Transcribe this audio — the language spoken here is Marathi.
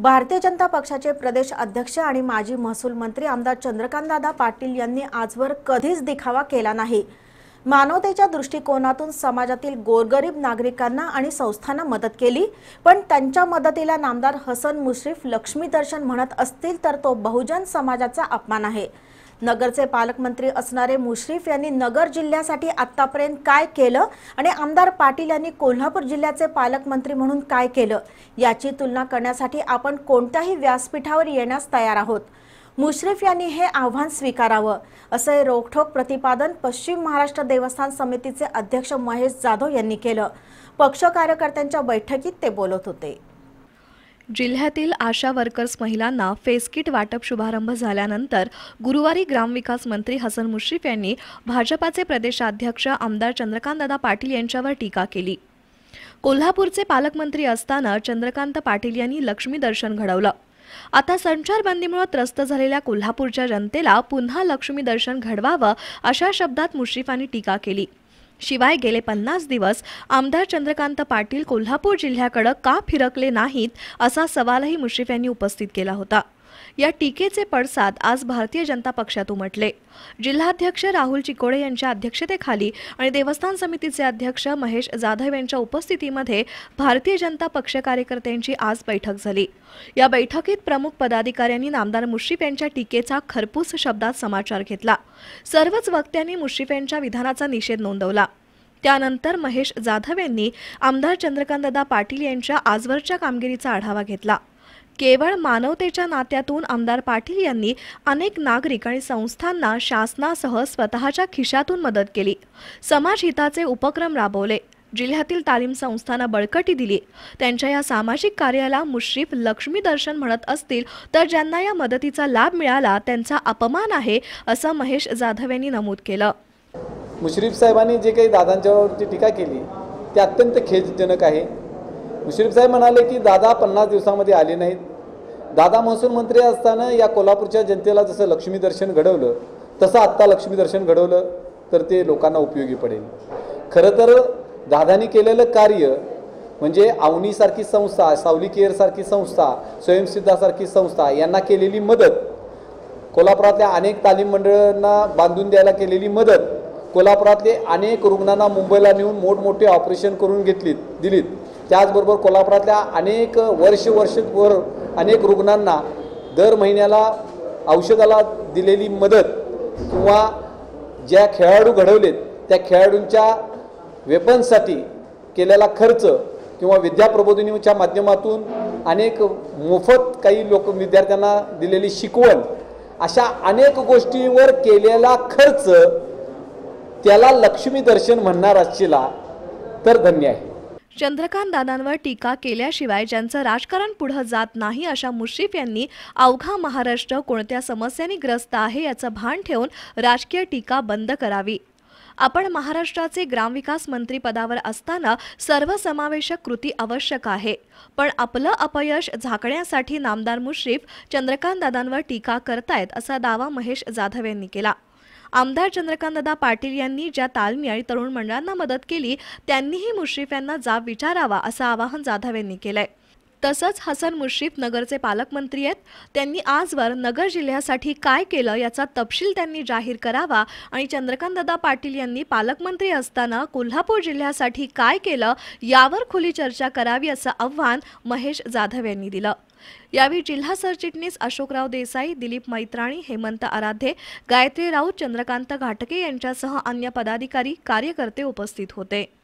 भारतीय जनता पक्षाचे प्रदेश अध्यक्ष आणि माजी महसूल मंत्री आमदार चंद्रकांतदादा पाटील यांनी आजवर कधीच दिखावा केला नाही मानवतेच्या दृष्टिकोनातून समाजातील गोरगरीब नागरिकांना आणि संस्थांना मदत केली पण त्यांच्या मदतीला नामदार हसन मुश्रीफ लक्ष्मीदर्शन म्हणत असतील तर तो बहुजन समाजाचा अपमान आहे नगरचे पालकमंत्री असणारे मुश्रीफ यांनी नगर जिल्ह्यासाठी आतापर्यंत काय केलं आणि आमदार पाटील यांनी कोल्हापूर जिल्ह्याचे पालकमंत्री म्हणून काय केलं याची तुलना करण्यासाठी आपण कोणत्याही व्यासपीठावर येण्यास तयार आहोत मुश्रीफ यांनी हे आव्हान स्वीकारावं असे रोखोक प्रतिपादन पश्चिम महाराष्ट्र देवस्थान समितीचे अध्यक्ष महेश जाधव यांनी केलं पक्ष कार्यकर्त्यांच्या बैठकीत ते बोलत होते जिल्ह्यातील आशा वर्कर्स महिलांना फेसकिट वाटप शुभारंभ झाल्यानंतर गुरुवारी ग्रामविकास मंत्री हसन मुश्रीफ यांनी भाजपाचे प्रदेशाध्यक्ष आमदार चंद्रकांतदादा पाटील यांच्यावर टीका केली कोल्हापूरचे पालकमंत्री असताना चंद्रकांत पाटील यांनी लक्ष्मी दर्शन घडवलं आता संचारबंदीमुळे त्रस्त झालेल्या कोल्हापूरच्या जनतेला पुन्हा लक्ष्मी दर्शन घडवावं अशा शब्दात मुश्रीफांनी टीका केली शिवाय गेले पन्नास दिवस आमदार चंद्रकांत पाटील कोल्हापूर जिल्ह्याकडे का फिरकले नाहीत असा सवालही मुश्रीफ यांनी उपस्थित केला होता या टीकेचे पडसाद आज भारतीय जनता पक्षात उमटले जिल्हाध्यक्ष राहुल चिकोडे यांच्या अध्यक्षतेखाली आणि देवस्थान समितीचे अध्यक्ष महेश जाधव यांच्या उपस्थितीमध्ये भारतीय जनता पक्ष कार्यकर्त्यांची आज बैठक झाली या बैठकीत प्रमुख पदाधिकाऱ्यांनी नामदार मुश्रीफ यांच्या टीकेचा खरपूस शब्दात समाचार घेतला सर्वच वक्त्यांनी मुश्रीफ यांच्या विधानाचा निषेध नोंदवला त्यानंतर महेश जाधव यांनी आमदार चंद्रकांतदा पाटील यांच्या आजवरच्या कामगिरीचा आढावा घेतला केवळ मानवतेच्या नात्यातून आमदार पाटील यांनी अनेक नागरिक आणि संस्थांना शासनासह स्वतःच्या खिशातून मदत केली समाजहिताचे उपक्रम राबवले जिल्ह्यातील तालीम संस्थांना बळकटी दिली त्यांच्या या सामाजिक कार्याला मुश्रीफ लक्ष्मी दर्शन म्हणत असतील तर ज्यांना या मदतीचा लाभ मिळाला त्यांचा अपमान आहे असं महेश जाधव यांनी नमूद केलं मुश्रीफ साहेबांनी जे काही दादांच्यावरती टीका केली ते अत्यंत खेदजनक आहे मुश्रीफ साहेब म्हणाले की दादा पन्नास दिवसामध्ये आले नाहीत दादा महसूल मंत्री असताना या कोल्हापूरच्या जनतेला जसं लक्ष्मी दर्शन घडवलं तसं आत्ता लक्ष्मी दर्शन घडवलं तर ते लोकांना उपयोगी पडेल खरं तर दादानी केलेलं कार्य म्हणजे अवनीसारखी संस्था सावली केअरसारखी संस्था स्वयंसिद्धासारखी संस्था यांना केलेली मदत कोल्हापुरातल्या अनेक तालीम मंडळांना बांधून द्यायला केलेली मदत कोल्हापुरातले अनेक रुग्णांना मुंबईला नेऊन मोठमोठे ऑपरेशन करून घेतलीत दिलीत त्याचबरोबर कोल्हापुरातल्या अनेक वर्ष वर्षभर अनेक रुग्णांना दर महिन्याला औषधाला दिलेली मदत किंवा ज्या खेळाडू घडवलेत त्या खेळाडूंच्या वेपन्ससाठी केलेला खर्च किंवा विद्याप्रबोधिनीच्या माध्यमातून अनेक मोफत काही लोक विद्यार्थ्यांना दिलेली शिकवण अशा अनेक गोष्टीवर केलेला खर्च त्याला लक्ष्मी दर्शन म्हणणार असशीला तर धन्य आहे चंद्रकांत दादांवर टीका केल्याशिवाय ज्यांचं राजकारण पुढं जात नाही अशा मुश्रीफ यांनी अवघा महाराष्ट्र कोणत्या समस्यांनी ग्रस्त आहे याचं भान ठेवून राजकीय टीका बंद करावी आपण महाराष्ट्राचे ग्रामविकास मंत्री पदावर असताना सर्वसमावेशक कृती आवश्यक आहे पण आपलं अपयश झाकण्यासाठी नामदार मुश्रीफ चंद्रकांत दादांवर टीका करतायत असा दावा महेश जाधव यांनी केला आमदार चंद्रकांतदा पाटील यांनी ज्या तालमी आणि तरुण मंडळांना मदत केली त्यांनीही मुश्रीफ यांना जाब विचारावा असं आवाहन जाधव यांनी केलंय तसंच हसन मुश्रीफ नगरचे पालकमंत्री आहेत त्यांनी आजवर नगर जिल्ह्यासाठी काय केलं याचा तपशील त्यांनी जाहीर करावा आणि चंद्रकांतदा पाटील यांनी पालकमंत्री असताना कोल्हापूर जिल्ह्यासाठी काय केलं यावर खुली चर्चा करावी असं आव्हान महेश जाधव यांनी दिलं यावेळी जिल्हा सरचिटणीस अशोकराव देसाई दिलीप मैत्राणी हेमंत आराध्ये गायत्री राऊत चंद्रकांत घाटके यांच्यासह अन्य पदाधिकारी कार्यकर्ते उपस्थित होते